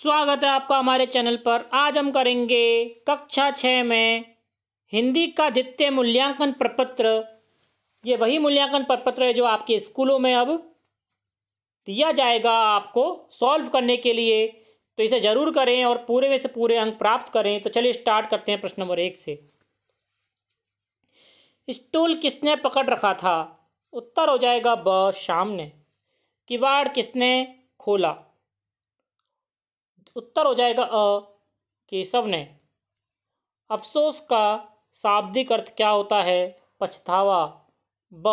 स्वागत है आपका हमारे चैनल पर आज हम करेंगे कक्षा छः में हिंदी का द्वितीय मूल्यांकन प्रपत्र ये वही मूल्यांकन प्रपत्र है जो आपके स्कूलों में अब दिया जाएगा आपको सॉल्व करने के लिए तो इसे ज़रूर करें और पूरे में से पूरे अंक प्राप्त करें तो चलिए स्टार्ट करते हैं प्रश्न नंबर एक से स्टूल किसने पकड़ रखा था उत्तर हो जाएगा ब शाम ने किवाड़ किसने खोला उत्तर हो जाएगा अ केशव ने अफसोस का शाब्दिक अर्थ क्या होता है पछतावा ब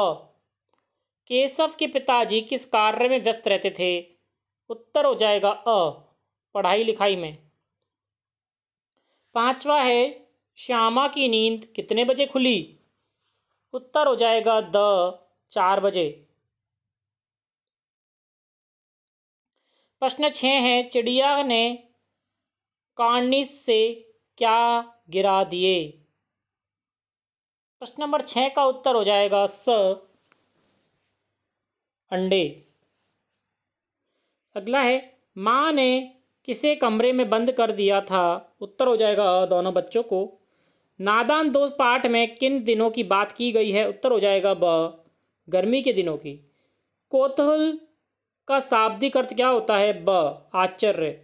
केशव के पिताजी किस कार्य में व्यस्त रहते थे उत्तर हो जाएगा अ पढ़ाई लिखाई में पांचवा है श्यामा की नींद कितने बजे खुली उत्तर हो जाएगा द चार बजे प्रश्न छः है चिड़िया ने कार्निस से क्या गिरा दिए प्रश्न नंबर छः का उत्तर हो जाएगा स अंडे अगला है माँ ने किसे कमरे में बंद कर दिया था उत्तर हो जाएगा दोनों बच्चों को नादान दो पाठ में किन दिनों की बात की गई है उत्तर हो जाएगा ब गर्मी के दिनों की कोतहल का शाब्दिक अर्थ क्या होता है ब आचर्य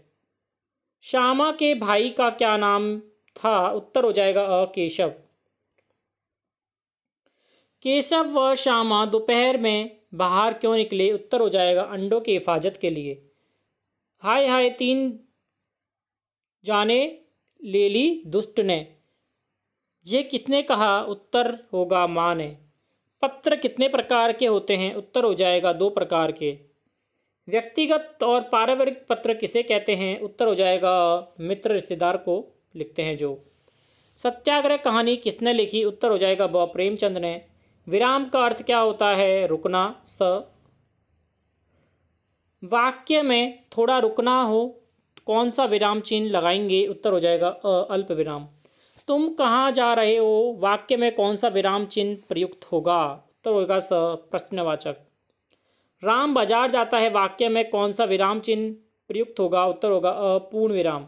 श्यामा के भाई का क्या नाम था उत्तर हो जाएगा अ केशव केशव व श्यामा दोपहर में बाहर क्यों निकले उत्तर हो जाएगा अंडों की हिफाजत के लिए हाय हाय तीन जाने ले ली दुष्ट ने ये किसने कहा उत्तर होगा माँ ने पत्र कितने प्रकार के होते हैं उत्तर हो जाएगा दो प्रकार के व्यक्तिगत और पारिवारिक पत्र किसे कहते हैं उत्तर हो जाएगा मित्र रिश्तेदार को लिखते हैं जो सत्याग्रह कहानी किसने लिखी उत्तर हो जाएगा बाबा प्रेमचंद ने विराम का अर्थ क्या होता है रुकना स वाक्य में थोड़ा रुकना हो कौन सा विराम चिन्ह लगाएंगे उत्तर हो जाएगा अ अल्प विराम तुम कहाँ जा रहे हो वाक्य में कौन सा विराम चिन्ह प्रयुक्त होगा उत्तर होगा स प्रश्नवाचक राम बाजार जाता है वाक्य में कौन सा विराम चिन्ह प्रयुक्त होगा उत्तर होगा अपूर्ण विराम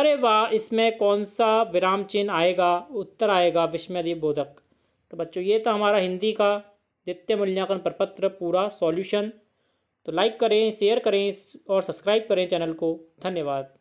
अरे वाह इसमें कौन सा विराम चिन्ह आएगा उत्तर आएगा विस्मयदीप बोधक तो बच्चों ये था हमारा हिंदी का द्वितीय मूल्यांकन प्रपत्र पूरा सॉल्यूशन तो लाइक करें शेयर करें और सब्सक्राइब करें चैनल को धन्यवाद